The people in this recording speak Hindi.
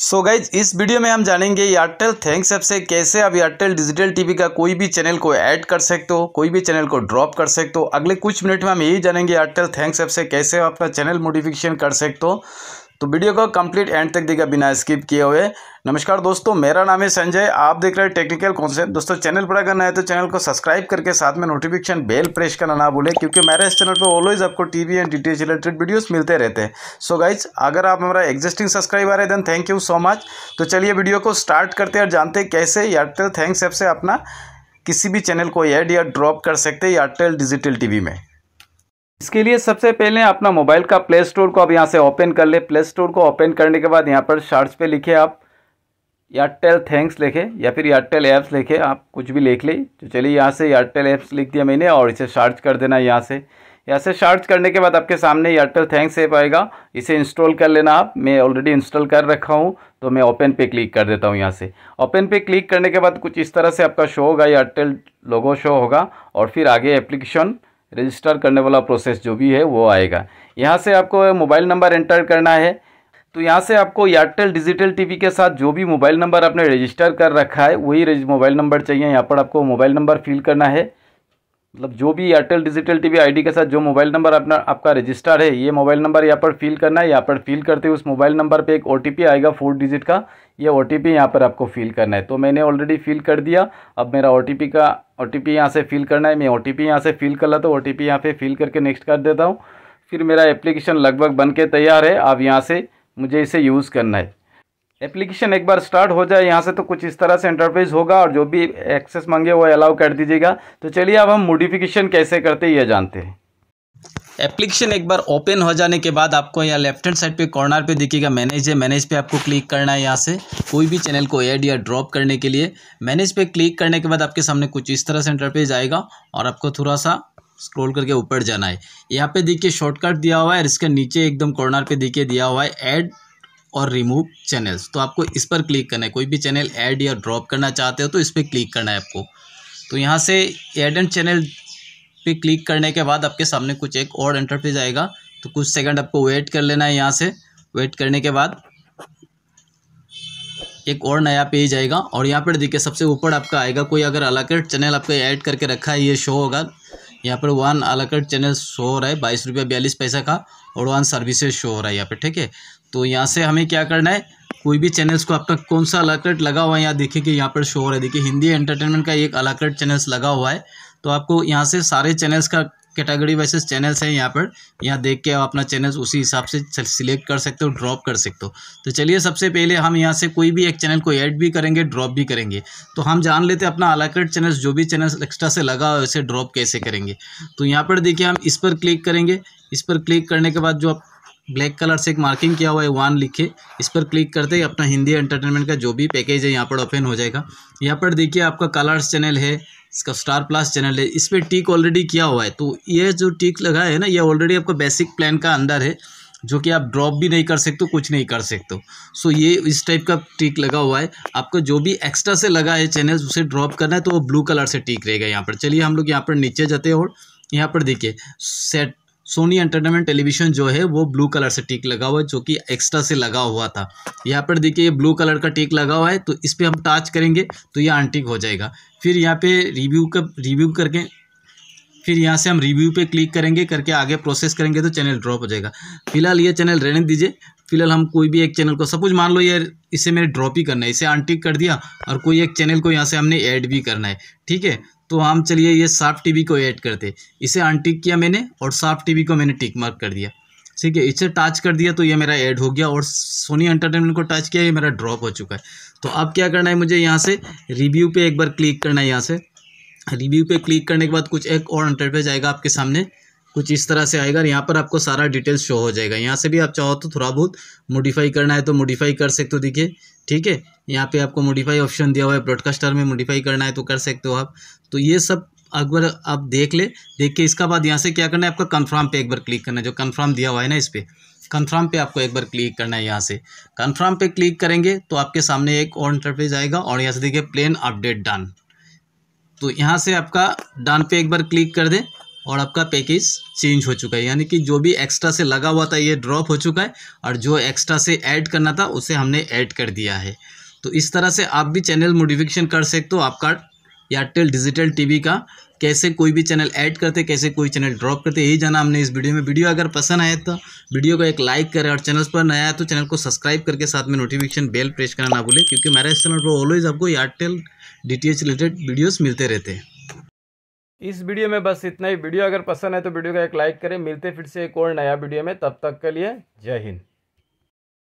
सो so गाइज इस वीडियो में हम जानेंगे एयरटेल थैंक्स ऐप से कैसे आप एयरटेल डिजिटल टीवी का कोई भी चैनल को ऐड कर सकते हो कोई भी चैनल को ड्रॉप कर सकते हो अगले कुछ मिनट में हम यही जानेंगे एयरटेल थैंक्स ऐप से कैसे आप अपना चैनल मोडिफिकेशन कर सकते हो तो वीडियो को कंप्लीट एंड तक देखा बिना स्किप किए हुए नमस्कार दोस्तों मेरा नाम है संजय आप देख रहे हैं टेक्निकल कॉन्सेप्ट दोस्तों चैनल पर अगर नए तो चैनल को सब्सक्राइब करके साथ में नोटिफिकेशन बेल प्रेस करना ना भूलें क्योंकि मेरे इस चैनल पर ऑलवेज आपको TV and D related videos मिलते रहते हैं सो गाइज अगर आप हमारा एग्जिस्टिंग सब्सक्राइबर है then thank you so much तो चलिए वीडियो को स्टार्ट करते हैं और जानते हैं कैसे एयरटेल थैंक्स ऐप से अपना किसी भी चैनल को ऐड या ड्रॉप कर सकते हैं एयरटेल डिजिटल टीवी में इसके लिए सबसे पहले अपना मोबाइल का प्ले स्टोर को आप यहाँ से ओपन कर ले प्ले स्टोर को ओपन करने के बाद यहाँ पर सर्च पे लिखे आप एयरटेल थैंक्स लिखे या फिर एयरटेल ऐप्स लिखे आप कुछ भी लिख ले तो चलिए यहाँ से एयरटेल ऐप्स लिख दिया मैंने और इसे सर्च कर देना यहाँ से यहाँ से सर्च करने के बाद आपके सामने एयरटेल थैंक्स ऐप आएगा इसे इंस्टॉल कर लेना आप मैं ऑलरेडी इंस्टॉल कर रखा हूँ तो मैं ओपन पे क्लिक कर देता हूँ यहाँ से ओपन पे क्लिक करने के बाद कुछ इस तरह से आपका शो होगा एयरटेल लोगो शो होगा और फिर आगे एप्लीकेशन रजिस्टर करने वाला प्रोसेस जो भी है वो आएगा यहाँ से आपको मोबाइल नंबर एंटर करना है तो यहाँ से आपको एयरटेल डिजिटल टीवी के साथ जो भी मोबाइल नंबर आपने रजिस्टर कर रखा है वही मोबाइल नंबर चाहिए यहाँ पर आपको मोबाइल नंबर फिल करना है मतलब जो भी एयरटेल डिजिटल टीवी आईडी के साथ जो मोबाइल नंबर अपना आपका रजिस्टर है ये मोबाइल नंबर यहाँ पर फिल करना है यहाँ पर फिल करते हुए उस मोबाइल नंबर पे एक ओ आएगा फोर डिजिट का ये ओ टी यहाँ पर आपको फिल करना है तो मैंने ऑलरेडी फिल कर दिया अब मेरा ओ का ओ टी यहाँ से फिल करना है मैं ओ टी यहाँ से फिल कर लेता हूँ ओ टी यहाँ पर फिल करके नेक्स्ट कर देता हूँ फिर मेरा एप्लीकेशन लगभग बन के तैयार है अब यहाँ से मुझे इसे यूज़ करना है एप्लीकेशन एक बार स्टार्ट हो जाए यहाँ से तो कुछ इस तरह से इंटरफेस होगा और जो भी एक्सेस मांगे वो अलाउ कर दीजिएगा तो चलिए अब हम मोडिफिकेशन कैसे करते हैं ये जानते हैं एप्लीकेशन एक बार ओपन हो जाने के बाद आपको यहाँ लेफ्ट हैंड साइड पे कॉर्नर पे देखिएगा मैनेज है मैनेज पे आपको क्लिक करना है यहाँ से कोई भी चैनल को ऐड या ड्रॉप करने के लिए मैनेज पे क्लिक करने के बाद आपके सामने कुछ इस तरह से इंटरफेस आएगा और आपको थोड़ा सा स्क्रॉल करके ऊपर जाना है यहाँ पे देखिए शॉर्टकट दिया हुआ है और इसके नीचे एकदम कॉर्नर पे देखिए दिया हुआ है एड और रिमूव चैनल्स तो आपको इस पर क्लिक करना है कोई भी चैनल ऐड या ड्रॉप करना चाहते हो तो इस पर क्लिक करना है आपको तो यहाँ से ऐड एंड चैनल पे क्लिक करने के बाद आपके सामने कुछ एक और इंटरफेस आएगा तो कुछ सेकंड आपको वेट कर लेना है यहाँ से वेट करने के बाद एक और नया पेज आएगा और यहाँ पर देखिए सबसे ऊपर आपका आएगा कोई अगर अलग चैनल आपका ऐड करके रखा है ये शो होगा यहाँ पर वन अलाकट चैनल शो हो रहा है बाईस रुपया बयालीस पैसा का और वन सर्विसेज शो हो रहा है यहाँ पर ठीक है तो यहाँ से हमें क्या करना है कोई भी चैनल्स को आपका कौन सा अलाकर्ट लगा हुआ है यहाँ देखिए कि यहाँ पर शो हो रहा है देखिए हिंदी एंटरटेनमेंट का एक अलाकर्ट चैनल्स लगा हुआ है तो आपको यहाँ से सारे चैनल्स का कैटेगरी वाइसेस चैनल्स हैं यहाँ पर यहाँ देख के आप अपना चैनल उसी हिसाब से सिलेक्ट कर सकते हो ड्रॉप कर सकते हो तो चलिए सबसे पहले हम यहाँ से कोई भी एक चैनल को ऐड भी करेंगे ड्रॉप भी करेंगे तो हम जान लेते हैं अपना अलाकर्ट चैनल्स जो भी चैनल एक्स्ट्रा से लगा हो उसे ड्रॉप कैसे करेंगे तो यहाँ पर देखिए हम इस पर क्लिक करेंगे इस पर क्लिक करने के बाद जो आप ब्लैक कलर से एक मार्किंग किया हुआ है वन लिखे इस पर क्लिक करते ही अपना हिंदी एंटरटेनमेंट का जो भी पैकेज है यहाँ पर ओपन हो जाएगा यहाँ पर देखिए आपका कलर्स चैनल है इसका स्टार प्लस चैनल है इस पर टिक ऑलरेडी किया हुआ है तो ये जो टिक लगा है ना ये ऑलरेडी आपका बेसिक प्लान का अंदर है जो कि आप ड्रॉप भी नहीं कर सकते कुछ नहीं कर सकते सो ये इस टाइप का टिक लगा हुआ है आपको जो भी एक्स्ट्रा से लगा है चैनल उसे ड्रॉप करना है तो वो ब्लू कलर से टिक रहेगा यहाँ पर चलिए हम लोग यहाँ पर नीचे जाते हैं और यहाँ पर देखिए सेट सोनी एंटरटेनमेंट टेलीविजन जो है वो ब्लू कलर से टिक लगा हुआ है जो कि एक्स्ट्रा से लगा हुआ था यहाँ पर देखिए ये ब्लू कलर का टिक लगा हुआ है तो इस पर हम टच करेंगे तो ये अनटिक हो जाएगा फिर यहाँ पे रिव्यू का रिव्यू करके फिर यहाँ से हम रिव्यू पे क्लिक करेंगे करके आगे प्रोसेस करेंगे तो चैनल ड्रॉप हो जाएगा फिलहाल ये चैनल रहने दीजिए फिलहाल हम कोई भी एक चैनल को सपोज मान लो यार इसे मेरे ड्रॉप ही करना है इसे अनटिक कर दिया और कोई एक चैनल को यहाँ से हमने ऐड भी करना है ठीक है तो हम चलिए ये साफ टीवी को ऐड करते इसे अनटिक किया मैंने और साफ टीवी को मैंने टिक मार्क कर दिया ठीक है इसे टच कर दिया तो ये मेरा ऐड हो गया और सोनी एंटरटेनमेंट को टच किया ये मेरा ड्रॉप हो चुका है तो अब क्या करना है मुझे यहाँ से रिव्यू पे एक बार क्लिक करना है यहाँ से रिव्यू पे क्लिक करने के बाद कुछ एक और इंटरफेस आएगा आपके सामने कुछ इस तरह से आएगा यहाँ पर आपको सारा डिटेल्स शो हो जाएगा यहाँ से भी आप चाहो तो थोड़ा बहुत मोडिफाई करना है तो मोडिफाई कर सकते हो देखिए ठीक है यहाँ पे आपको मोडिफाई ऑप्शन दिया हुआ है ब्रॉडकास्टर में मॉडिफाई करना है तो कर सकते हो आप तो ये सब बार आप देख ले देख के इसका बाद यहाँ से क्या करना है आपका कन्फर्म पे एक बार क्लिक करना है जो कन्फर्म दिया हुआ है ना इस पर कन्फर्म पे आपको एक बार क्लिक करना है यहाँ से कन्फर्म पे क्लिक करेंगे तो आपके सामने एक और इंटरफेस आएगा और यहाँ से देखिए प्लेन अपडेट डन तो यहाँ से आपका डन पे एक बार क्लिक कर दें और आपका पैकेज चेंज हो चुका है यानी कि जो भी एक्स्ट्रा से लगा हुआ था ये ड्रॉप हो चुका है और जो एक्स्ट्रा से ऐड करना था उसे हमने ऐड कर दिया है तो इस तरह से आप भी चैनल मोटिफिकेशन कर सकते हो आपका एयरटेल डिजिटल टीवी का कैसे कोई भी चैनल ऐड करते कैसे कोई चैनल ड्रॉप करते यही जाना हमने इस वीडियो में वीडियो अगर पसंद आए तो वीडियो को एक लाइक करें और चैनल पर नया है तो चैनल को सब्सक्राइब करके साथ में नोटिफिकेशन बेल प्रेस करना ना भूलें क्योंकि मेरा इस चैनल पर ऑलवेज आपको एयरटेल डी रिलेटेड वीडियोज़ मिलते रहते हैं इस वीडियो में बस इतना ही वीडियो अगर पसंद है तो वीडियो का एक लाइक करें मिलते फिर से एक और नया वीडियो में तब तक के लिए जय हिंद